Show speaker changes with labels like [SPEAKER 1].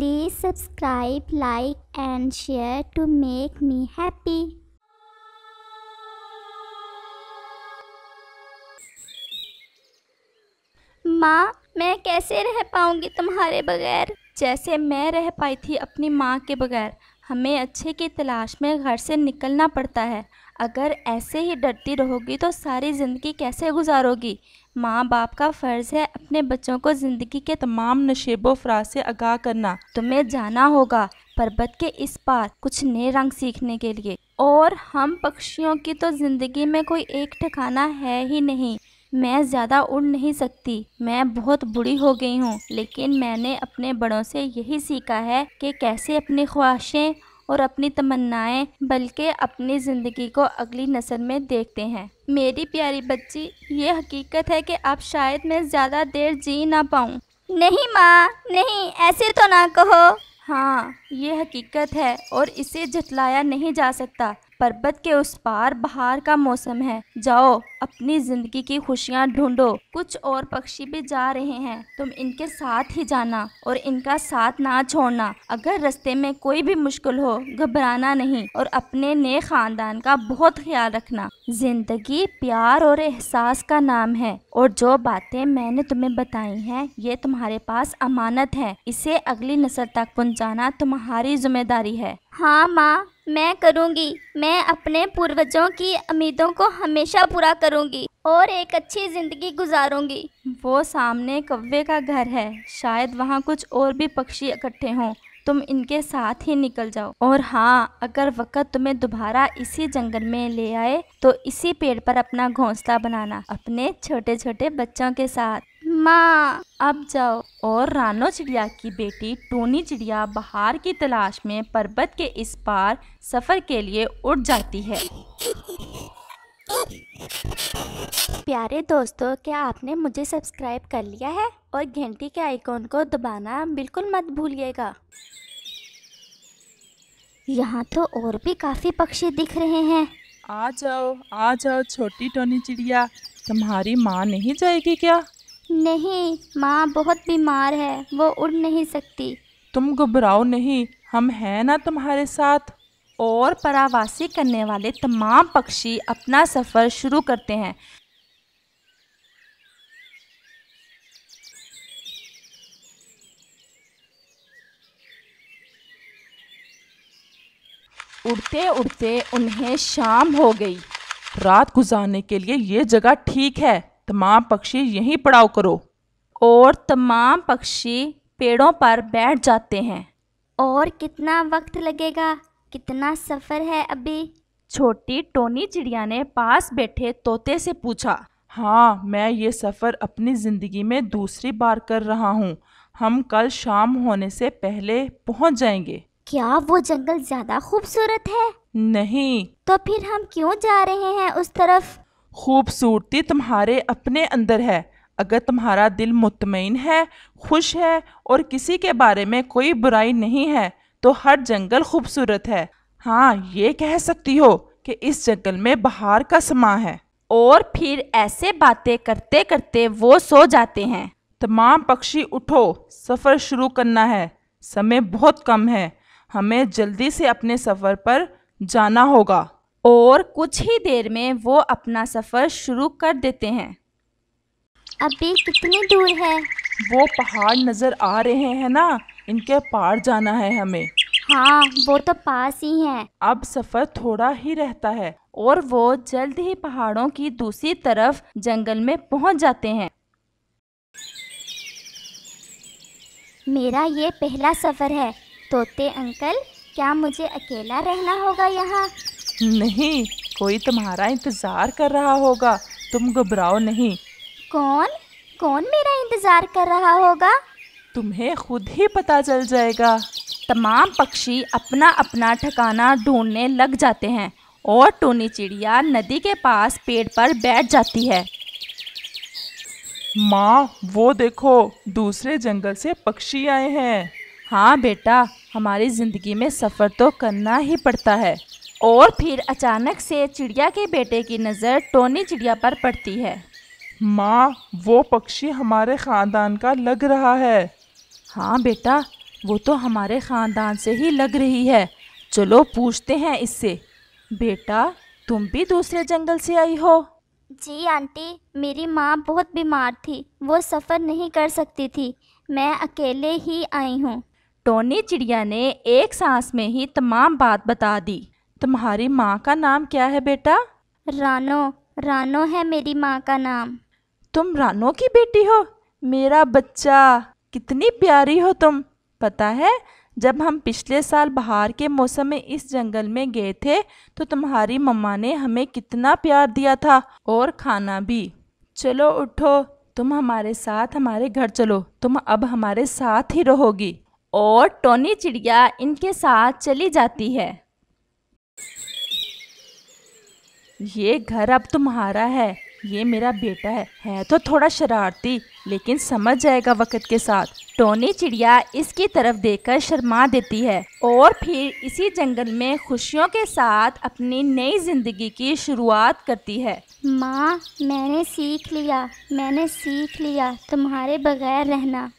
[SPEAKER 1] Please subscribe, like and share to make me happy. माँ मैं कैसे रह पाऊँगी तुम्हारे बगैर जैसे मैं रह पाई थी अपनी माँ के बगैर हमें अच्छे की तलाश में घर से निकलना पड़ता है अगर ऐसे ही डरती रहोगी तो सारी ज़िंदगी कैसे गुजारोगी माँ बाप का फ़र्ज़ है अपने बच्चों को ज़िंदगी के तमाम नशेबो फराज से आगाह करना तुम्हें जाना होगा पर्वत के इस पार कुछ नए रंग सीखने के लिए और हम पक्षियों की तो ज़िंदगी में कोई एक ठिकाना है ही नहीं मैं ज़्यादा उड़ नहीं सकती मैं बहुत बुरी हो गई हूँ लेकिन मैंने अपने बड़ों से यही सीखा है कि कैसे अपनी ख्वाहिशें और अपनी तमन्नाएं बल्कि अपनी ज़िंदगी को अगली नस्ल में देखते हैं मेरी प्यारी बच्ची ये हकीकत है कि आप शायद मैं ज़्यादा देर जी ना पाऊँ नहीं माँ नहीं ऐसे तो ना कहो हाँ ये हकीकत है और इसे झटलाया नहीं जा सकता पर्वत के उस पार बहार का मौसम है जाओ अपनी जिंदगी की खुशियाँ ढूंढो कुछ और पक्षी भी जा रहे हैं तुम इनके साथ ही जाना और इनका साथ ना छोड़ना अगर रास्ते में कोई भी मुश्किल हो घबराना नहीं और अपने नए खानदान का बहुत ख्याल रखना ज़िंदगी प्यार और एहसास का नाम है और जो बातें मैंने तुम्हें बताई हैं ये तुम्हारे पास अमानत है इसे अगली नस्ल तक पहुंचाना तुम्हारी जिम्मेदारी है हाँ माँ मैं करूँगी मैं अपने पूर्वजों की उम्मीदों को हमेशा पूरा करूँगी और एक अच्छी ज़िंदगी गुजारूँगी वो सामने कव्वे का घर है शायद वहाँ कुछ और भी पक्षी इकट्ठे हों तुम इनके साथ ही निकल जाओ और हाँ अगर वक़्त तुम्हें दोबारा इसी जंगल में ले आए तो इसी पेड़ पर अपना घोंसला बनाना अपने छोटे छोटे
[SPEAKER 2] बच्चों के साथ माँ अब जाओ और रानो चिड़िया की बेटी टोनी चिड़िया बाहर की तलाश में पर्वत के इस पार सफर के लिए उड़ जाती है प्यारे दोस्तों क्या
[SPEAKER 1] आपने मुझे सब्सक्राइब कर लिया है और घंटी के आइकॉन को दबाना बिल्कुल मत भूलिएगा
[SPEAKER 2] यहाँ तो और भी काफ़ी पक्षी दिख रहे हैं आ जाओ आ जाओ छोटी टोनी चिड़िया तुम्हारी माँ नहीं जाएगी क्या नहीं माँ बहुत बीमार है वो उड़ नहीं सकती तुम घबराओ नहीं हम हैं ना तुम्हारे साथ और परावासी करने वाले तमाम पक्षी अपना सफ़र शुरू करते हैं उड़ते उड़ते उन्हें शाम हो गई रात गुजारने के लिए ये जगह ठीक है तमाम पक्षी यहीं पड़ाव करो और तमाम पक्षी पेड़ों पर बैठ जाते हैं और कितना वक्त लगेगा कितना सफ़र है अभी छोटी टोनी चिड़िया ने पास बैठे तोते से पूछा हाँ मैं ये सफ़र अपनी ज़िंदगी में दूसरी बार कर रहा हूँ हम कल शाम होने से पहले पहुँच जाएंगे क्या वो जंगल ज़्यादा खूबसूरत है नहीं तो फिर हम क्यों जा रहे हैं उस तरफ खूबसूरती तुम्हारे अपने अंदर है अगर तुम्हारा दिल मुतमिन है खुश है और किसी के बारे में कोई बुराई नहीं है तो हर जंगल खूबसूरत है हाँ ये कह सकती हो कि इस जंगल में बहार का समा है और फिर ऐसे बातें करते करते वो सो जाते हैं तमाम पक्षी उठो सफ़र शुरू करना है समय बहुत कम है हमें जल्दी से अपने सफ़र पर जाना होगा और कुछ ही देर में वो अपना सफ़र शुरू कर देते हैं अभी कितनी दूर है वो पहाड़ नज़र आ रहे हैं ना इनके पार जाना है हमें हाँ वो तो पास ही है अब सफर थोड़ा ही रहता है और वो जल्द ही पहाड़ों की दूसरी तरफ जंगल में पहुंच जाते हैं मेरा ये पहला
[SPEAKER 1] सफर है तोते अंकल क्या मुझे अकेला रहना होगा यहाँ
[SPEAKER 2] नहीं कोई तुम्हारा इंतजार कर रहा होगा तुम घबराओ नहीं कौन कौन मेरा इंतजार कर रहा होगा तुम्हें खुद ही पता चल जाएगा तमाम पक्षी अपना अपना ठिकाना ढूंढने लग जाते हैं और टोनी चिड़िया नदी के पास पेड़ पर बैठ जाती है माँ वो देखो दूसरे जंगल से पक्षी आए हैं हाँ बेटा हमारी ज़िंदगी में सफ़र तो करना ही पड़ता है और फिर अचानक से चिड़िया के बेटे की नज़र टोनी चिड़िया पर पड़ती है माँ वो पक्षी हमारे ख़ानदान का लग रहा है हाँ बेटा वो तो हमारे ख़ानदान से ही लग रही है चलो पूछते हैं इससे बेटा तुम भी दूसरे जंगल से आई हो जी आंटी मेरी माँ बहुत बीमार
[SPEAKER 1] थी वो सफ़र नहीं कर सकती थी मैं अकेले ही आई हूँ
[SPEAKER 2] टोनी चिड़िया ने एक सांस में ही तमाम बात बता दी तुम्हारी माँ का नाम क्या है बेटा रानो रानो है मेरी माँ का नाम तुम रानो की बेटी हो मेरा बच्चा कितनी प्यारी हो तुम पता है जब हम पिछले साल बाहर के मौसम में इस जंगल में गए थे तो तुम्हारी मम्मा ने हमें कितना प्यार दिया था और खाना भी चलो उठो तुम हमारे साथ हमारे घर चलो तुम अब हमारे साथ ही रहोगी और टोनी चिड़िया इनके साथ चली जाती है ये घर अब तुम्हारा है ये मेरा बेटा है है तो थोड़ा शरारती लेकिन समझ जाएगा वक्त के साथ टोनी चिड़िया इसकी तरफ देखकर शर्मा देती है और फिर इसी जंगल में खुशियों के साथ अपनी नई जिंदगी की शुरुआत करती है
[SPEAKER 1] माँ मैंने सीख लिया मैंने सीख लिया तुम्हारे बगैर रहना